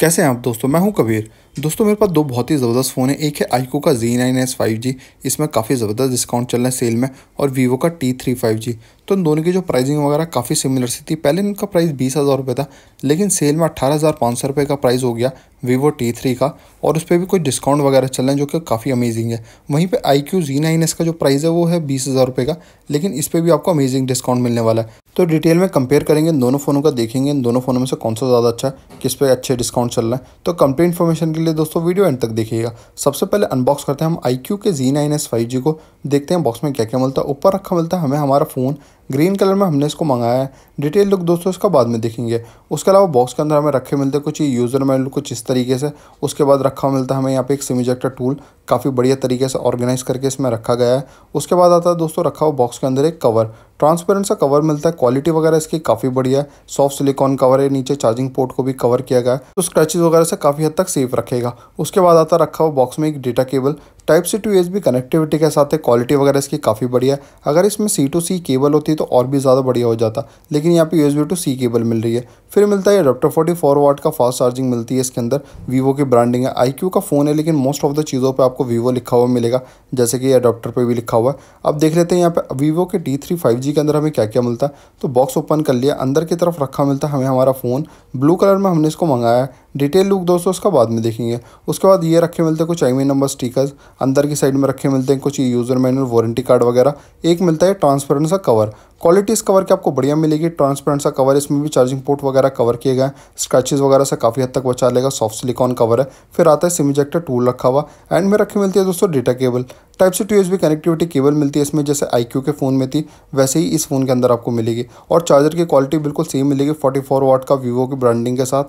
कैसे हैं आप दोस्तों मैं हूं कबीर दोस्तों मेरे पास दो बहुत ही ज़बरदस्त फ़ोन है एक है आईको का Z nine S five G इसमें काफ़ी ज़बरदस्त डिस्काउंट चल रहा है सेल में और वीवो का टी थ्री फाइव जी तो इन दोनों की जो प्राइसिंग वगैरह काफ़ी सिमिलर सी थी पहले इनका प्राइस बीस हज़ार रुपये था लेकिन सेल में अट्ठारह हज़ार पाँच सौ रुपये का प्राइस हो गया वीवो टी थ्री का और उस पर भी कुछ डिस्काउंट वगैरह चल रहे हैं जो कि काफ़ी अमेजिंग है वहीं पर iQOO Z nine S का जो प्राइस है वो है बीस हज़ार रुपये का लेकिन इस पर भी आपको अमेजिंग डिस्काउंट मिलने वाला है तो डिटेल में कंपेयर करेंगे इन दोनों फ़ोनों का देखेंगे इन दोनों फ़ोनों में से कौन सा ज़्यादा अच्छा है किस पे अच्छे डिस्काउंट चल रहा है तो कंप्लीट इन्फॉर्मेशन के लिए दोस्तों वीडियो एंड तक देखिएगा सबसे पहले अनबॉक्स करते हैं हम iQOO Z nine S five G को देखते हैं बॉक्स में क्या क्या मिलता है ऊपर रखा मिलता है हमें हमारा फ़ोन ग्रीन कलर में हमने इसको मंगाया है डिटेल लुक दोस्तों इसका बाद में देखेंगे उसके अलावा बॉक्स के अंदर हमें रखे मिलते हैं कुछ यूज़र मैनुअल कुछ इस तरीके से उसके बाद रखा मिलता है हमें यहाँ पे एक इजेक्टर टूल काफ़ी बढ़िया तरीके से ऑर्गेनाइज करके इसमें रखा गया है उसके बाद आता है दोस्तों रखा हुआ बॉक्स के अंदर एक कवर ट्रांसपेरेंट सा कवर मिलता है क्वालिटी वगैरह इसकी काफ़ी बढ़िया है सॉफ्ट सिलिकॉन कवर है नीचे चार्जिंग पोर्ट को भी कवर किया गया है तो स्क्रैचेज वगैरह से काफ़ी हद तक सेफ रखेगा उसके बाद आता रखा हुआ बॉक्स में एक data cable type C to B connectivity के साथ है क्वालिटी वगैरह इसकी काफ़ी बढ़िया है अगर इसमें सी टू सी केबल होती तो और भी ज़्यादा बढ़िया हो जाता लेकिन यहाँ पे यूएसबी टू सी केबल मिल रही है फिर मिलता है अडोप्टर फोर्टी फोर वाट का फास्ट चार्जिंग मिलती है इसके अंदर वीवो की ब्रांडिंग है आई का फ़ोन है लेकिन मोस्ट ऑफ द चीज़ों पर आपको वीवो लिखा हुआ मिलेगा जैसे कि अडोप्टर पर भी लिखा हुआ है अब देख लेते हैं यहाँ पर वीवो के डी थ्री फाइव जी के अंदर हमें क्या क्या मिलता है तो बॉक्स ओपन कर लिया अंदर की तरफ रखा मिलता है हमें हमारा फ़ोन ब्लू कलर में हमने इसको मंगाया है डिटेल लुक दोस्तों उसका बाद में देखेंगे उसके बाद ये रखे मिलते हैं कुछ आई नंबर स्टिकर्स अंदर की साइड में रखे मिलते हैं कुछ यूज़र मैनुअल वारंटी कार्ड वगैरह एक मिलता है ट्रांसपेरेंट सा कवर क्वालिटी इस कवर की आपको बढ़िया मिलेगी ट्रांसपेरेंट सा कवर इसमें भी चार्जिंग पोर्ट वगैरह कवर किए गए स्क्रैचेज वगैरह से काफ़ी हद तक बचा लेगा सॉफ्ट सिलिकॉन कवर है फिर आता है सिम इजेक्टर टूल रखा हुआ एंड में रखी मिलती है दोस्तों data cable type C to S connectivity cable मिलती है इसमें जैसे आई के फ़ोन में थी वैसे ही इस फ़ोन के अंदर आपको मिलेगी और चार्जर की क्वालिटी बिल्कुल सेम मिलेगी फोर वाट का वीवो की ब्रांडिंग के साथ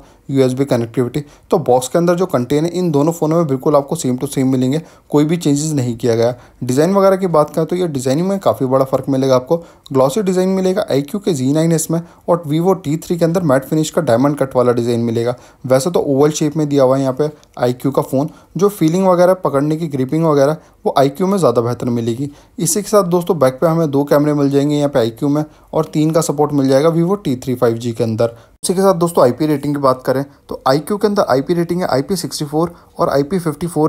बी कनेक्टिविटी तो बॉक्स के अंदर जो कंटेन है इन दोनों फ़ोनों में बिल्कुल आपको सेम टू सेम मिलेंगे कोई भी चेंजेस नहीं किया गया डिज़ाइन वगैरह की बात करें तो ये डिज़ाइनिंग में काफ़ी बड़ा फ़र्क मिलेगा आपको ग्लॉस ग्लॉसी डिज़ाइन मिलेगा आई के जी नाइन और वीवो टी के अंदर मैट फिनिश का डायमंड कट वाला डिज़ाइन मिलेगा वैसे तो ओवल शेप में दिया हुआ है यहाँ पे आई का फ़ोन जो फीलिंग वगैरह पकड़ने की ग्रिपिंग वगैरह वो आई में ज़्यादा बेहतर मिलेगी इसी के साथ दोस्तों बैक पे हमें दो कैमरे मिल जाएंगे यहाँ पे आई में और तीन का सपोर्ट मिल जाएगा Vivo T three five G के अंदर इसी के साथ दोस्तों आई रेटिंग की बात करें तो आई के अंदर आई रेटिंग है आई और आई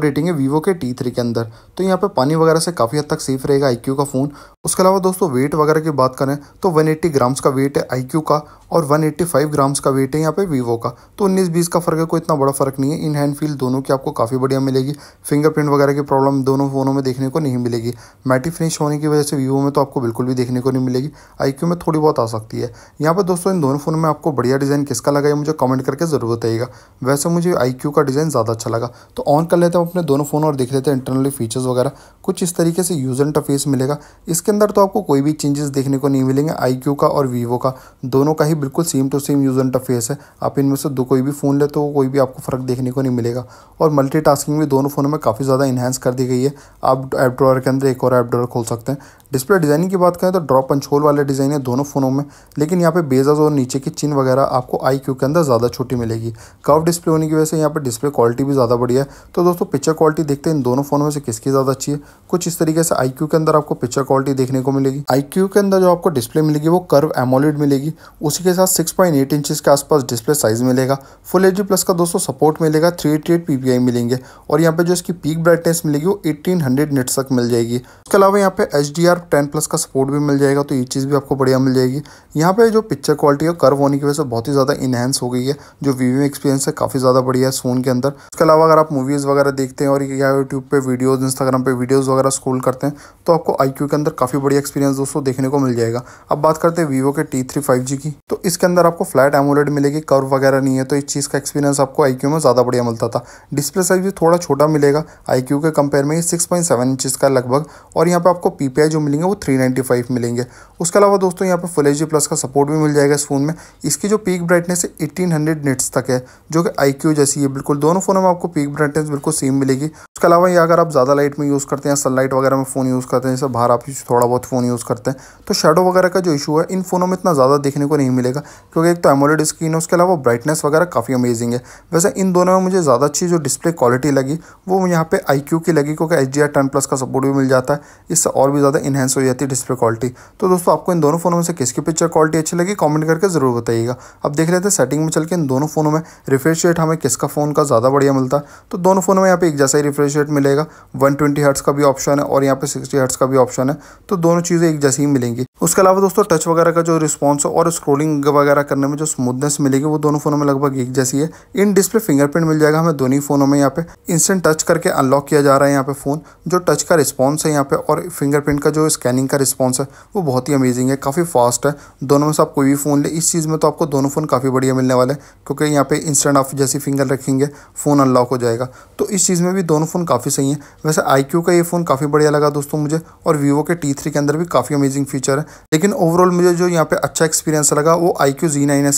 रेटिंग है वीवो के टी के अंदर तो यहाँ पे पानी वगैरह से काफ़ी हद तक सेफ रहेगा आई का फ़ोन उसके अलावा दोस्तों वेट वगैरह की बात करें तो वन ग्राम्स का वेट है आई का और 185 ग्राम्स का वेट है यहाँ पे वीवो का तो उन्नीस बीस का फ़र्क है कोई इतना बड़ा फ़र्क नहीं है इन हैंड फील दोनों की आपको काफ़ी बढ़िया मिलेगी फिंगरप्रिंट वगैरह की प्रॉब्लम दोनों फ़ोनों में देखने को नहीं मिलेगी मैटी फिनिश होने की वजह से वीवो में तो आपको बिल्कुल भी देखने को नहीं मिलेगी आई में थोड़ी बहुत आ सकती है यहाँ पर दोस्तों इन दोनों फ़ोन में आपको बढ़िया डिज़ाइन किसका लगा ये मुझे कमेंट करके ज़रूर बताइएगा वैसे मुझे आई का डिज़ाइन ज़्यादा अच्छा लगा तो ऑन कर लेते हैं अपने दोनों फ़ोन और देख लेते हैं इंटरनली फीचर्स वगैरह कुछ इस तरीके से यूज़र इंटरफेस मिलेगा इसके अंदर तो आपको कोई भी चेंजेस देखने को नहीं मिलेंगे आई का और वीवो का दोनों का ही बिल्कुल same to same user interface है आप इनमें से दो कोई भी फ़ोन ले तो कोई भी आपको फ़र्क देखने को नहीं मिलेगा और मल्टी भी दोनों फ़ोनों में काफ़ी ज़्यादा इन्हेंस कर दी गई है आप एप ड्रॉर के अंदर एक और एप ड्रॉर खोल सकते हैं डिस्प्ले डिज़ाइनिंग की बात करें तो ड्रॉप पंच होल वाले डिज़ाइन है दोनों फ़ोनों में लेकिन यहाँ पे बेजस और नीचे की चिन वगैरह आपको आई के अंदर ज़्यादा छोटी मिलेगी कव डिस्प्ले होने की वजह से यहाँ पर डिस्प्ले क्वालिटी भी ज़्यादा बढ़िया है तो दोस्तों पिक्चर क्वालिटी देखते हैं इन दोनों फ़ोनों में से किसकी ज़्यादा अच्छी है कुछ इस तरीके से आई के अंदर आपको पिक्चर क्वालिटी देखने को मिलेगी आई के अंदर जो आपको डिस्प्ले मिलेगी वो कर्व एमोलिड मिलेगी उसी के साथ सिक्स पॉइंट इंचज़ के आसपास डिस्प्ले साइज़ मिलेगा फुल एच प्लस का दोस्तों सपोर्ट मिलेगा थ्री एट्टी मिलेंगे और यहाँ पर जो इसकी पीक ब्राइटनेस मिलेगी वो एटीन हंड्रेड तक मिल जाएगी उसके अलावा यहाँ पे एच यार टेन प्लस का सपोर्ट भी मिल जाएगा तो ये चीज़ भी आपको बढ़िया मिल जाएगी यहाँ पे जो पिक्चर क्वालिटी है कर्व होने की वजह से बहुत ही ज़्यादा इनहेंस हो गई है जो वीवी एक्सपीरियंस है काफ़ी ज़्यादा बढ़िया है फ़ोन के अंदर इसके अलावा अगर आप मूवीज़ वगैरह देखते हैं और या यूट्यूब पर वीडियोज़ इंस्टाग्राम पर वीडियोज़ वगैरह स्क्रोल करते हैं तो आपको आई के अंदर काफ़ी बढ़िया एक्सपीरियंस दोस्तों देखने को मिल जाएगा अब बात करते हैं वीवो के टी थ्री की तो इसके अंदर आपको फ्लैट एमोलेड मिलेगी कर्व वगैरह नहीं है तो इस चीज़ का एक्सपीरियंस आपको आई में ज़्यादा बढ़िया मिलता था डिस्प्ले साइज भी थोड़ा छोटा मिलेगा आई के कंपेयर में सिक्स पॉइंट सेवन इंचज़ का लगभग और यहाँ पर आपको पी जो मिलेंगे वो 395 मिलेंगे उसके अलावा दोस्तों यहाँ पे फुल एच प्लस का सपोर्ट भी मिल जाएगा इस फ़ोन में इसकी जो पीक ब्राइटनेस है 1800 निट्स तक है जो कि आई जैसी है बिल्कुल दोनों फ़ोनों में आपको पीक ब्राइटनेस बिल्कुल सेम मिलेगी उसके अलावा ये अगर आप ज़्यादा लाइट में यूज़ करते हैं सनलाइट वगैरह में फ़ोन यूज़ करते हैं जैसे बाहर आप थोड़ा बहुत फ़ोन यूज़ करते हैं तो शेडो वगैरह का जो इशू है इन फ़ोनों में इतना ज़्यादा देखने को नहीं मिलेगा क्योंकि एक तो एमोलेड स्क्रीन है उसके अलावा ब्राइटनेस वगैरह काफ़ी अमेजिंग है वैसे इन दोनों में मुझे ज़्यादा अच्छी जो डिस्प्ले क्वालिटी लगी वो यहाँ पे आई की लगी क्योंकि एच डी आर प्लस का सपोर्ट भी मिल जाता है इससे और भी ज़्यादा इन इन्हेंस हो जाती है डिस्प्ले क्वालिटी तो दोस्तों आपको इन दोनों फ़ोनों में से किसकी पिक्चर क्वालिटी अच्छी लगी कमेंट करके ज़रूर बताइएगा अब देख लेते हैं सेटिंग में चल के इन दोनों फ़ोनों में रिफ्रेश रेट हमें किसका फ़ोन का ज़्यादा बढ़िया मिलता है तो दोनों फ़ोनों में यहाँ पे एक जैसा ही रिफ्रेश रेट मिलेगा वन ट्वेंटी हर्ट्स का भी ऑप्शन है और यहाँ पे सिक्सटी हर्ट्स का भी ऑप्शन है तो दोनों चीज़ें एक जैसी ही मिलेंगी उसके अलावा दोस्तों टच वगैरह का जो रिस्पॉन्स और स्क्रोलिंग वगैरह करने में जो स्मूथनेस मिलेगी वो दोनों फ़ोनों में लगभग एक जैसी है इन डिस्प्ले फिंगरप्रिंट मिल जाएगा हमें दोनों ही फ़ोनों में यहाँ पे इंस्टेंट टच करके अनलॉक किया जा रहा है यहाँ पे फ़ोन जो टच का रिस्पॉन्स है यहाँ पे और फिंगरप्रिंट का जो स्कैनिंग का रिस्पॉन्स है वो बहुत ही अमेजिंग है काफ़ी फास्ट है दोनों में से आप कोई भी फ़ोन ले इस चीज़ में तो आपको दोनों फ़ोन काफ़ी बढ़िया मिलने वाले हैं क्योंकि यहाँ पे इंस्टेंट ऑफ जैसी फिंगर रखेंगे फ़ोन अनलॉक हो जाएगा तो इस चीज़ में भी दोनों फ़ोन काफ़ी सही हैं वैसे आई का ये फ़ोन काफ़ी बढ़िया लगा दोस्तों मुझे और वीवो के टी के अंदर भी काफ़ी अमेजिंग फीचर है लेकिन ओवरऑल मुझे जो यहाँ पर अच्छा एक्सपीरियंस लगा वो आई क्यू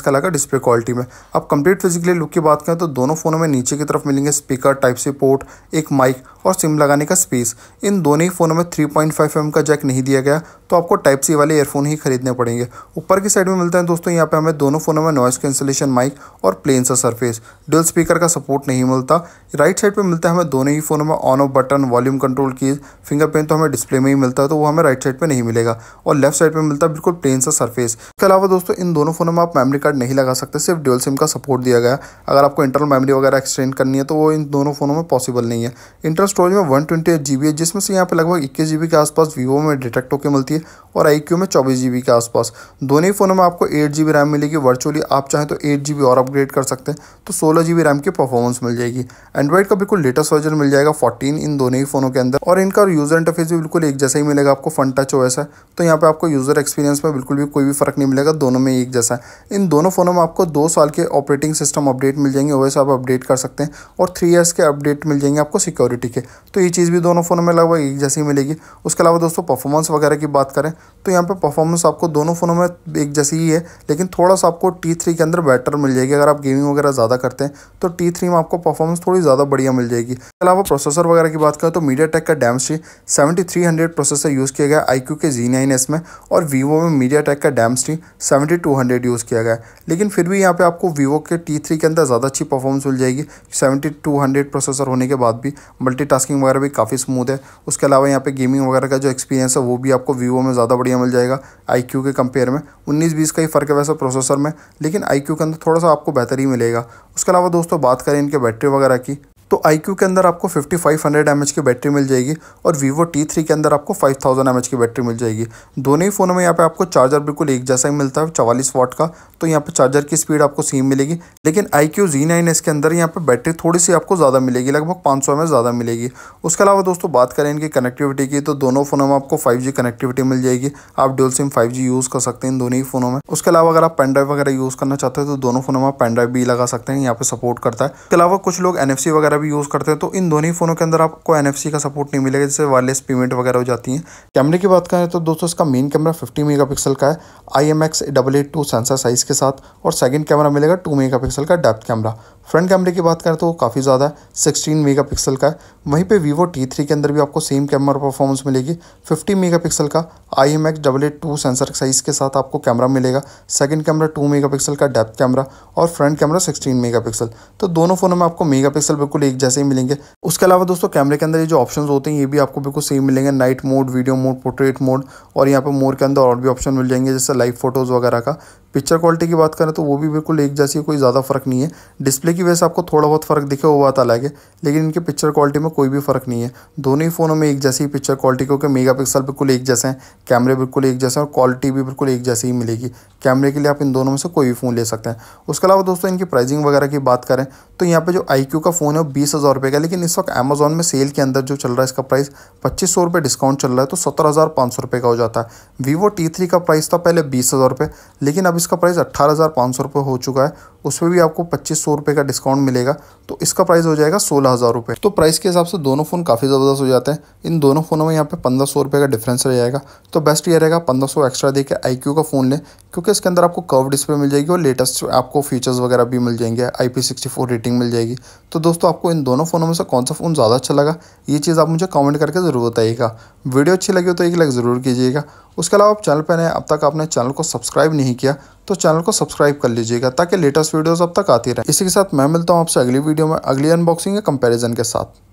का लगा डिस्प्ले क्वालिटी में आप कंप्लीट फिजिकली लुक की बात करें तो दोनों फ़ोनों में नीचे की तरफ मिलेंगे स्पीकर टाइप से पोर्ट एक माइक और सिम लगाने का स्पेस इन दोनों ही फ़ोनों में 3.5 पॉइंट का जैक नहीं दिया गया तो आपको टाइप सी वाले एयरफोन ही खरीदने पड़ेंगे ऊपर की साइड में मिलते हैं दोस्तों यहाँ पे हमें दोनों फ़ोनों में नॉइस कैंसिलेशन माइक और प्लेन सा सरफेस डुअल स्पीकर का सपोर्ट नहीं मिलता राइट साइड पर मिलता है हमें दोनों ही फ़ोनों में on off button volume control की फिंगरप्रिंट तो हमें डिस्प्ले में ही मिलता है तो वो हमें राइट साइड पर नहीं मिलेगा और लेफ्ट साइड पर मिलता है बिल्कुल प्लेन सा सरफेस इसके अलावा दोस्तों इन दोनों फ़ोनों में आप मेमरी कार्ड नहीं लगा सकते सिर्फ ड्यूअल सिम का सपोर्ट दिया गया अगर आपको इंटरनल मेमरी वगैरह एक्सटेंड करनी है तो वो इन दोनों फ़ोनों में पॉसिबल नहीं है इंटर स्टोरेज में one twenty eight G B है जिसमें से यहाँ पे लगभग इक्कीस जी बी के आसपास वीवो में डिटेक्ट होकर मिलती है और आई क्यू में चौबीस जी बी के आसपास दोनों ही फ़ोनों में आपको एट जी बी रैम मिलेगी वर्चुअली आप चाहें तो एट जी बी और अपग्रेड कर सकते हैं तो सोलह जी बी रैम की परफॉर्मेंस मिल जाएगी एंड्रॉइड का बिल्कुल लेटेस्ट वर्जन मिल जाएगा फोर्टीन इन दोनों ही फ़ोनों के अंदर और इनका यूज़र इंटरफेस भी बिल्कुल एक जैसा ही मिलेगा आपको फन टच ओएस है तो यहाँ पर आपको यूज़र एक्सपीरियंस में बिल्कुल भी कोई भी फ़र्क नहीं मिलेगा दोनों में एक जैसा है इन दोनों फ़ोनों में आपको दो साल के ऑपरेटिंग सिस्टम अपडेट मिल जाएंगे ओएस आप अपडेट कर सकते हैं और थ्री ईयर्स के अपडेट मिल जाएंगे आपको सिक्योरिटी के है तो ये चीज़ भी दोनों फ़ोनों में लगभग एक जैसी मिलेगी उसके अलावा दोस्तों परफॉर्मेंस वगैरह की बात करें तो यहाँ पे परफॉर्मेंस आपको दोनों फ़ोनों में एक जैसी ही है लेकिन थोड़ा सा आपको टी थ्री के अंदर बेटर मिल जाएगी अगर आप गेमिंग वगैरह ज़्यादा करते हैं तो टी थ्री में आपको परफॉर्मेंस थोड़ी ज़्यादा बढ़िया मिल जाएगी इसके अलावा प्रोसेसर वगैरह की बात करें तो मीडिया टेक का Dimensity seventy three hundred processor use किया गया आई के जी नाइन एस में और वीवो में मीडिया टेक का Dimensity seventy two hundred use किया गया लेकिन फिर भी यहाँ पर आपको वीवो के टी थ्री के अंदर ज़्यादा अच्छी परफॉर्मेंस मिल जाएगी सेवेंटी टू हंड्रेड प्रोसेसर होने के बाद भी मल्टी टास्किंग वगैरह भी काफ़ी स्मूथ है उसके अलावा यहाँ पे गेमिंग वगैरह का जो एक्सपीरियंस है वो भी आपको वीवो में ज़्यादा बढ़िया मिल जाएगा आई के कंपेयर में उन्नीस बीस का ही फ़र्क है वैसे प्रोसेसर में लेकिन आई के अंदर थोड़ा सा आपको बेहतर ही मिलेगा उसके अलावा दोस्तों बात करें इनके बैटरी वगैरह की तो आई के अंदर आपको fifty five hundred M H की बैटरी मिल जाएगी और वीवो टी थ्री के अंदर आपको फाइव थाउजेंड एम एच की बैटरी मिल जाएगी दोनों ही फ़ोनों में यहाँ पे आपको चार्जर बिल्कुल एक जैसा ही मिलता है चवालीस वाट का तो यहाँ पे चार्जर की स्पीड आपको सेम मिलेगी लेकिन iQOO Z nine S के अंदर यहाँ पे बैटरी थोड़ी सी आपको ज़्यादा मिलेगी लगभग पाँच सौ ज़्यादा मिलेगी उसके अलावा दोस्तों बात करें इनकी कनेक्टिविटी की तो दोनों फ़ोनों में आपको फाइव जी कनेक्टिविटी मिल जाएगी आप डोल सिम फाइव जी यूज़ कर सकते हैं इन दोनों ही फ़ोनों में उसके अलावा अगर आप पेन ड्राइव वगैरह यूज़ करना चाहते हो तो दोनों फ़ोनों में आप पेन ड्राइव भी लगा सकते हैं यहाँ पर सपोर्ट करता है इसके अलावा कुछ लोग एन वगैरह भी यूज़ करते हैं तो इन दोनों ही फ़ोनों के अंदर आपको एन का सपोर्ट नहीं मिलेगा जिससे वायरलेस पेमेंट वगैरह हो जाती है कैमरे की बात करें तो दोस्तों इसका मेन कैमरा फिफ्टी मेगा का है I M eight two sensor size के साथ और सेकेंड कैमरा मिलेगा टू मेगा का डेप्थ कैमरा फ्रंट कैमरे की बात करें तो काफ़ी ज़्यादा है सिक्सटीन मेगा का है वहीं पर वीवो टी थ्री के अंदर भी आपको सेम कैमरा परफॉर्मेंस मिलेगी फिफ्टी मेगा का I M X double eight two sensor size के साथ आपको कैमरा मिलेगा सेकेंड कैमरा टू मेगा का डेप्थ कैमरा और फ्रंट कैमरा सिक्सटीन मेगा तो दोनों फ़ोनों में आपको मेगा बिल्कुल एक जैसे ही मिलेंगे उसके अलावा दोस्तों कैमरे के अंदर ये जो ऑप्शन होते हैं ये भी आपको बिल्कुल सेम मिलेंगे night mode video mode portrait mode और यहाँ पर मोड के अंदर और भी ऑप्शन मिल जाएंगे जैसे लाइव फोटोज़ वगैरह का पिक्चर क्वालिटी की बात करें तो वो भी बिल्कुल एक जैसी कोई ज़्यादा फ़र्क नहीं है डिस्प्ले की वजह से आपको थोड़ा बहुत फ़र्क दिखे वो बात अलग है लेकिन इनके पिक्चर क्वालिटी में कोई भी फ़र्क नहीं है दोनों ही फ़ोनों में एक जैसी पिक्चर क्वालिटी क्योंकि मेगा पिक्सल बिल्कुल एक जैसे हैं कैमरे बिल्कुल एक जैसे हैं और क्वालिटी भी बिल्कुल एक जैसी ही मिलेगी कैमरे के लिए आप इन दोनों में से कोई भी फ़ोन ले सकते हैं उसके अलावा दोस्तों इनकी प्राइसिंग वगैरह की बात करें तो यहाँ पर जो आई का फ़ोन है वो बीस हज़ार रुपये का लेकिन इस वक्त अमेजोन में सेल के अंदर जो चल रहा है इसका प्राइस पच्चीस सौ रुपये डिस्काउंट चल रहा है तो सत्रह हज़ार पाँच सौ रुपये का हो जाता है वीवो टी थ्री का प्राइस था पहले बीस हज़ार रुपये लेकिन अब इसका प्राइस अट्ठारह हज़ार पाँच सौ रुपये हो चुका है उसमें भी आपको पच्चीस सौ रुपये का डिस्काउंट मिलेगा तो इसका प्राइस हो जाएगा सोलह हज़ार रुपये तो प्राइस के हिसाब से दोनों फ़ोन काफ़ी ज़बरदस्त हो जाते हैं इन दोनों फ़ोनों में यहाँ पे पंद्रह सौ रुपये का डिफरेंस रह जाएगा तो बेस्ट ये रहेगा पंद्रह सौ एक्स्ट्रा देकर आई आई का फ़ोन लें क्योंकि इसके अंदर आपको कर्व डिस्प्ले मिल जाएगी और लेटेस्ट आपको फीचर्स वगैरह भी मिल जाएंगे आई पी रेटिंग मिल जाएगी तो दोस्तों आपको इन दोनों फ़ोनों में से कौन सा फ़ोन ज़्यादा अच्छा लगा ये चीज़ आप मुझे कमेंट करके ज़रूर बताइएगा वीडियो अच्छी लगी हो तो एक लाइक ज़रूर कीजिएगा उसके अलावा आप चैनल पर नए अब तक आपने चैनल को सब्सक्राइब नहीं किया तो चैनल को सब्सक्राइब कर लीजिएगा ताकि लेटेस्ट वीडियोस अब तक आती रहे इसी के साथ मैं मिलता हूँ आपसे अगली वीडियो में अगली अनबॉक्सिंग या कंपैरिजन के साथ